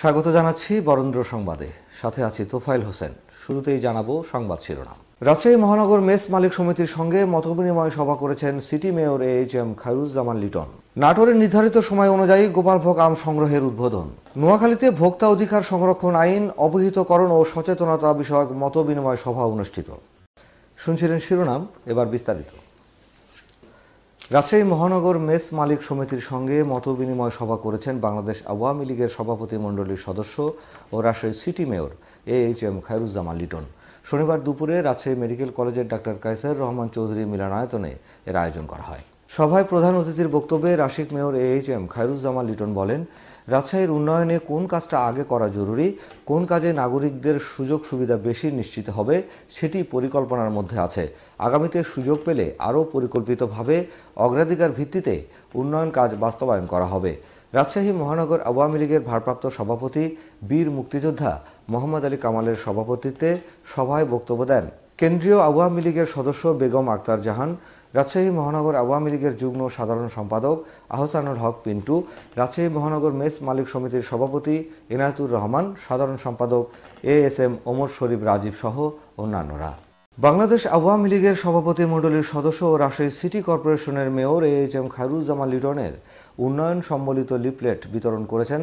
স্বাগত জানাচ্ছি বরেন্দ্র সংবাদে সাথে আছি তোফাইল হোসেন শুরুতেই জানাবো সংবাদ শিরোনাম রাজশাহী মহানগর মেস মালিক সমিতির সঙ্গে মতবিনিময় সভা করেছেন city mayor A H M Khairuzzaman Liton নাটোরের নির্ধারিত সময় অনুযায়ী গোপালভোগ আম সংগ্রহের উদ্বোধন নোয়াখালীতে ভোক্তা অধিকার সংরক্ষণ আইন অবহিতকরণ ও সচেতনতা বিষয়ক মতবিনিময় সভা অনুষ্ঠিত শুনছিলেন শিরোনাম এবার বিস্তারিত রাজশাহী মহানগর মেস মালিক সমিতির সঙ্গে মতবিনিময় সভা করেছেন বাংলাদেশ আওয়ামী লীগের সভাপতিমণ্ডলীর সদস্য ও Rajshahi city mayor A H M Khairuzzaman Liton শনিবার দুপুরে রাজশাহী মেডিকেল কলেজের ডাক্তার কায়সার রহমান চৌধুরী মিলনায়তনে এর আয়োজন করা হয় সভায় প্রধান অতিথির বক্তব্যে Rasik mayor A H M Khairuzzaman Liton বলেন রাজশাহীর উন্নয়নে কোন কাজটা আগে করা জরুরি কোন কাজে নাগরিকদের সুযোগ সুবিধা বেশি নিশ্চিত হবে সেটি পরিকল্পনার মধ্যে আছে আগামীতে সুযোগ পেলে আরও পরিকল্পিতভাবে অগ্রাধিকার ভিত্তিতে উন্নয়ন কাজ বাস্তবায়ন করা হবে রাজশাহী মহানগর আওয়ামী লীগের ভারপ্রাপ্ত সভাপতি বীর মুক্তিযোদ্ধা মোহাম্মদ আলী কামালের সভাপতিত্বে সভায় বক্তব্য দেন কেন্দ্রীয় আওয়ামী লীগের সদস্য বেগম আক্তার জাহান রাজশাহী মহানগর আওয়ামী লীগের যুগ্ম সাধারণ সম্পাদক আহসানুল হক পিন্টু রাজশাহী মহানগর মেস মালিক সমিতির সভাপতি ইনায়তুর রহমান সাধারণ সম্পাদক A S M Omar Sharif Rajib সহ অন্যান্যরা বাংলাদেশ আওয়ামী লীগের সভাপতি মণ্ডলীর সদস্য ও রাজশাহী সিটি কর্পোরেশনের mayor A H M Khairuzzaman লিটনের উন্নয়ন সম্বলিত লিফলেট বিতরণ করেছেন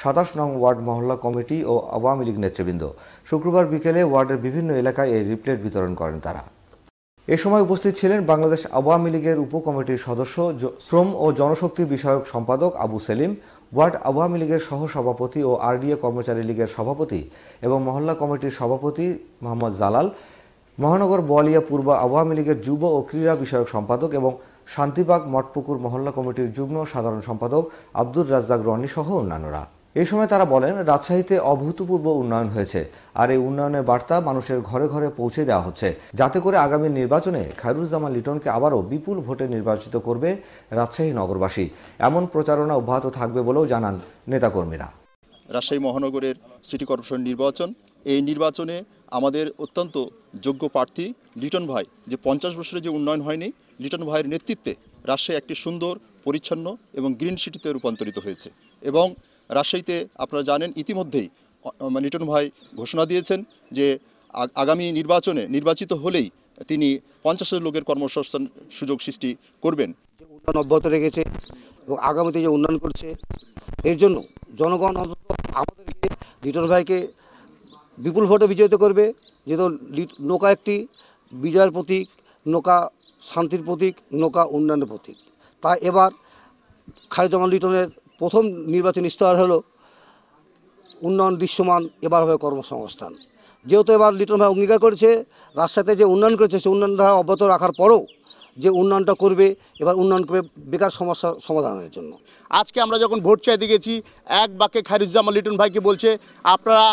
সাতাশ নং ওয়ার্ড মহল্লা কমিটি ও আওয়ামী লীগ নেতৃবৃন্দ শুক্রবার বিকেলে ওয়ার্ডের বিভিন্ন এলাকায় এই লিফলেট বিতরণ করেন তারা এ সময় উপস্থিত ছিলেন বাংলাদেশ আওয়ামী লীগের উপকমিটির সদস্য শ্রম ও জনশক্তি বিষয়ক সম্পাদক আবু সেলিম ওয়ার্ড আওয়ামী লীগের সহসভাপতি ও আরডিএ কর্মচারী লীগের সভাপতি এবং মহল্লা কমিটির সভাপতি মোহাম্মদ জালাল মহানগর বোয়ালিয়া পূর্ব আওয়ামী লীগের যুব ও ক্রীড়া বিষয়ক সম্পাদক এবং শান্তিবাগ মঠপুকুর মহল্লা কমিটির যুগ্ম সাধারণ সম্পাদক আব্দুর রাজ্জাক রনি সহ অন্যান্যরা এ সময় তারা বলেন রাজশাহীতে অভূতপূর্ব উন্নয়ন হয়েছে আর এই উন্নয়নের বার্তা মানুষের ঘরে ঘরে পৌঁছে দেওয়া হচ্ছে যাতে করে আগামী নির্বাচনে খায়রুজ্জামান লিটনকে আবারও বিপুল ভোটে নির্বাচিত করবে রাজশাহী নগরবাসী এমন প্রচারণা অব্যাহত থাকবে বলেও জানান নেতাকর্মীরা রাজশাহী মহানগরের সিটি কর্পোরেশন নির্বাচন এই নির্বাচনে আমাদের অত্যন্ত যোগ্য প্রার্থী লিটন ভাই যে পঞ্চাশ বছরে যে উন্নয়ন হয়নি লিটন ভাইয়ের নেতৃত্বে রাজশাহী একটি সুন্দর পরিচ্ছন্ন এবং গ্রিন সিটিতে রূপান্তরিত হয়েছে এবং রাজশাহীতে আপনারা জানেন ইতিমধ্যেই মানে লিটন ভাই ঘোষণা দিয়েছেন যে আগামী নির্বাচনে নির্বাচিত হলেই তিনি পঞ্চাশ লোকের কর্মসংস্থান সুযোগ সৃষ্টি করবেন উন্নয়ন অব্যাহত রেখেছে এবং আগামীতে যে উন্নয়ন করছে এর জন্য জনগণ অন্তত আমাদেরকে লিটন ভাইকে বিপুল ভোটে বিজয়িত করবে যেহেতু নৌকা একটি বিজয়ের প্রতীক নৌকা শান্তির প্রতীক নৌকা উন্নয়নের প্রতীক তাই এবার খালিদ জামান লিটনের প্রথম নির্বাচনী স্তর হলো উন্নয়ন দৃশ্যমান এবার হবে কর্মসংস্থান যেহেতু এবার লিটন ভাই অঙ্গীকার করেছে রাস্তাতে যে উন্নয়ন করেছে সে উন্নয়ন ধারা অব্যাহত রাখার পরেও যে উন্নয়নটা করবে এবার উন্নয়ন করবে বেকার সমস্যা সমাধানের জন্য আজকে আমরা যখন ভোট চাইতে গেছি এক বাক্যে খারিজুজ্জামান লিটন ভাইকে বলছে আপনারা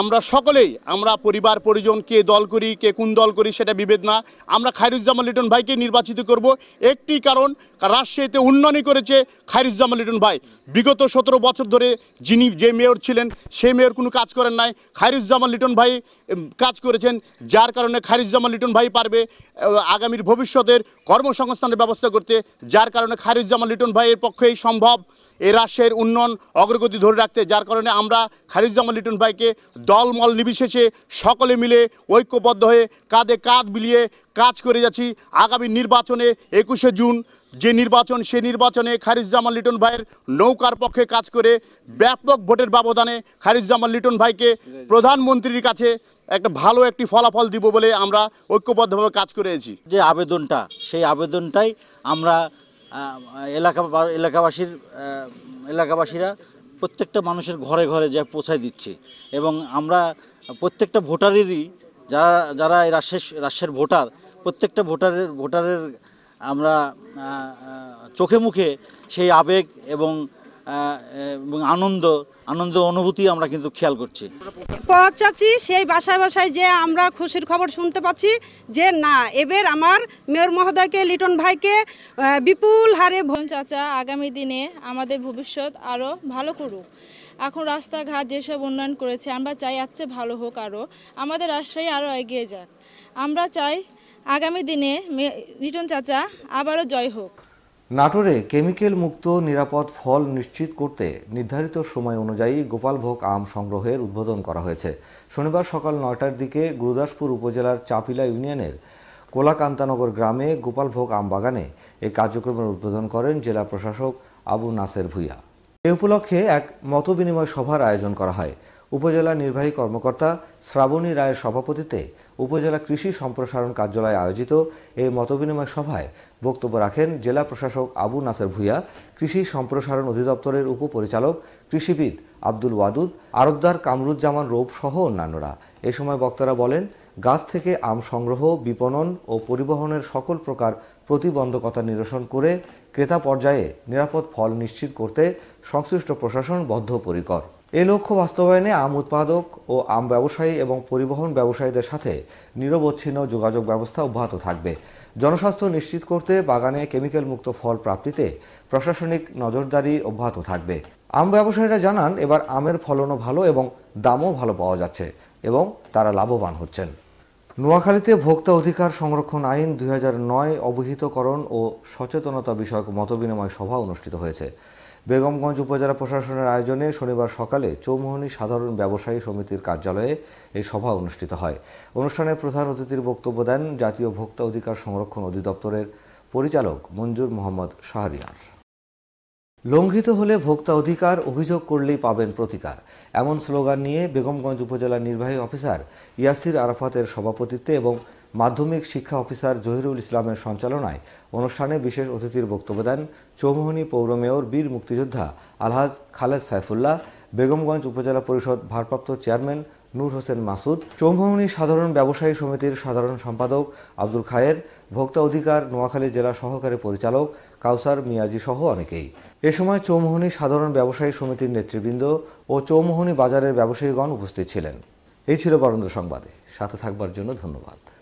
আমরা সকলেই আমরা পরিবার পরিজন কে দল করি কে কোন দল করি সেটা বিভেদ না আমরা খায়রুজ্জামান লিটন ভাইকে নির্বাচিত করব একটি কারণ রাজশাহীতে উন্নয়নই করেছে খায়রুজ্জামান লিটন ভাই বিগত সতেরো বছর ধরে যিনি যে মেয়র ছিলেন সেই মেয়র কোনো কাজ করেন নাই খায়রুজ্জামান লিটন ভাই কাজ করেছেন যার কারণে খায়রুজ্জামান লিটন ভাই পারবে আগামীর ভবিষ্যতের কর্মসংস্থানের ব্যবস্থা করতে যার কারণে খায়রুজ্জামান লিটন ভাইয়ের পক্ষেই সম্ভব এই রাজশাহীর উন্নয়ন অগ্রগতি ধরে রাখতে যার কারণে আমরা খায়রুজ্জামান লিটন ভাইকে দলমল নির্বিশেষে সকলে মিলে ঐক্যবদ্ধ হয়ে কাঁধে কাঁধ মিলিয়ে কাজ করে যাচ্ছি আগামী নির্বাচনে একুশে জুন যে নির্বাচন সে নির্বাচনে খারিজজামান লিটন ভাইয়ের নৌকার পক্ষে কাজ করে ব্যাপক ভোটের ব্যবধানে খারিজজামান লিটন ভাইকে প্রধানমন্ত্রীর কাছে একটা ভালো একটি ফলাফল দিব বলে আমরা ঐক্যবদ্ধভাবে কাজ করেছি যে আবেদনটা সেই আবেদনটাই আমরা এলাকা এলাকাবাসীর এলাকাবাসীরা প্রত্যেকটা মানুষের ঘরে ঘরে যা পৌঁছায় দিচ্ছে এবং আমরা প্রত্যেকটা ভোটারেরই যারা যারা এই রাশের রাশের ভোটার প্রত্যেকটা ভোটারের ভোটারের আমরা চোখে মুখে সেই আবেগ এবং এবং আনন্দ আনন্দ অনুভূতি আমরা কিন্তু খেয়াল করছি চাচ্ছি সেই বাসায় বাসায় যে আমরা খুশির খবর শুনতে পাচ্ছি যে না এবার আমার মেয়র মহোদয়কে লিটন ভাইকে বিপুল হারে ভোন চাচা আগামী দিনে আমাদের ভবিষ্যৎ আরও ভালো করুক এখন রাস্তাঘাট যেসব উন্নয়ন করেছে আমরা চাই চেয়ে ভালো হোক আরও আমাদের রাজশাহী আরও এগিয়ে যাক আমরা চাই আগামী দিনে লিটন চাচা আবারও জয় হোক নাটোরে কেমিক্যাল মুক্ত নিরাপদ ফল নিশ্চিত করতে নির্ধারিত সময় অনুযায়ী গোপালভোগ আম সংগ্রহের উদ্বোধন করা হয়েছে শনিবার সকাল নয়টার দিকে গুরুদাসপুর উপজেলার চাপিলা ইউনিয়নের কোলাকান্তানগর গ্রামে গোপালভোগ আম বাগানে এই কার্যক্রমের উদ্বোধন করেন জেলা প্রশাসক আবু নাসের ভুইয়া এ উপলক্ষে এক মতবিনিময় সভার আয়োজন করা হয় উপজেলা নির্বাহী কর্মকর্তা শ্রাবণী রায়ের সভাপতিত্বে উপজেলা কৃষি সম্প্রসারণ কার্যালয়ে আয়োজিত এই মতবিনিময় সভায় বক্তব্য রাখেন জেলা প্রশাসক আবু নাসের ভুইয়া কৃষি সম্প্রসারণ অধিদপ্তরের উপপরিচালক কৃষিবিদ আব্দুল ওয়াদুদ আরদ্দার কামরুজ্জামান রৌপ সহ অন্যান্যরা এ সময় বক্তারা বলেন গাছ থেকে আম সংগ্রহ বিপণন ও পরিবহনের সকল প্রকার প্রতিবন্ধকতা নিরসন করে ক্রেতা পর্যায়ে নিরাপদ ফল নিশ্চিত করতে সংশ্লিষ্ট প্রশাসন বদ্ধপরিকর এ লক্ষ্য বাস্তবায়নে আম উৎপাদক ও আম ব্যবসায়ী এবং পরিবহন ব্যবসায়ীদের সাথে নিরবচ্ছিন্ন যোগাযোগ ব্যবস্থা অব্যাহত থাকবে জনস্বাস্থ্য নিশ্চিত করতে বাগানে কেমিক্যাল মুক্ত ফল প্রাপ্তিতে প্রশাসনিক নজরদারি অব্যাহত থাকবে আম ব্যবসায়ীরা জানান এবার আমের ফলনও ভালো এবং দামও ভালো পাওয়া যাচ্ছে এবং তারা লাভবান হচ্ছেন নোয়াখালীতে ভোক্তা অধিকার সংরক্ষণ আইন দুই অবহিতকরণ ও সচেতনতা বিষয়ক মতবিনিময় সভা অনুষ্ঠিত হয়েছে বেগমগঞ্জ উপজেলা প্রশাসনের আয়োজনে শনিবার সকালে চৌমোহনী সাধারণ ব্যবসায়ী সমিতির কার্যালয়ে এই সভা অনুষ্ঠিত হয় অনুষ্ঠানে প্রধান অতিথির বক্তব্য দেন জাতীয় ভোক্তা অধিকার সংরক্ষণ অধিদপ্তরের পরিচালক মঞ্জুর মোহাম্মদ শাহরিয়ার লঙ্ঘিত হলে ভোক্তা অধিকার অভিযোগ করলেই পাবেন প্রতিকার এমন স্লোগান নিয়ে বেগমগঞ্জ উপজেলা নির্বাহী অফিসার ইয়াসির আরাফাতের সভাপতিত্বে এবং মাধ্যমিক শিক্ষা অফিসার জহিরুল ইসলামের সঞ্চালনায় অনুষ্ঠানে বিশেষ অতিথির বক্তব্য দেন চৌমোহনী পৌর মেয়র বীর মুক্তিযোদ্ধা আলহাজ খালেদ সাইফুল্লাহ বেগমগঞ্জ উপজেলা পরিষদ ভারপ্রাপ্ত চেয়ারম্যান নূর হোসেন মাসুদ চৌমোহনী সাধারণ ব্যবসায়ী সমিতির সাধারণ সম্পাদক আব্দুল খায়ের ভোক্তা অধিকার নোয়াখালী জেলা সহকারী পরিচালক কাউসার মিয়াজি সহ অনেকেই এ সময় চৌমোহনী সাধারণ ব্যবসায়ী সমিতির নেতৃবৃন্দ ও চৌমোহনী বাজারের ব্যবসায়ীগণ উপস্থিত ছিলেন এই ছিল বরেন্দ্র সংবাদে সাথে থাকবার জন্য ধন্যবাদ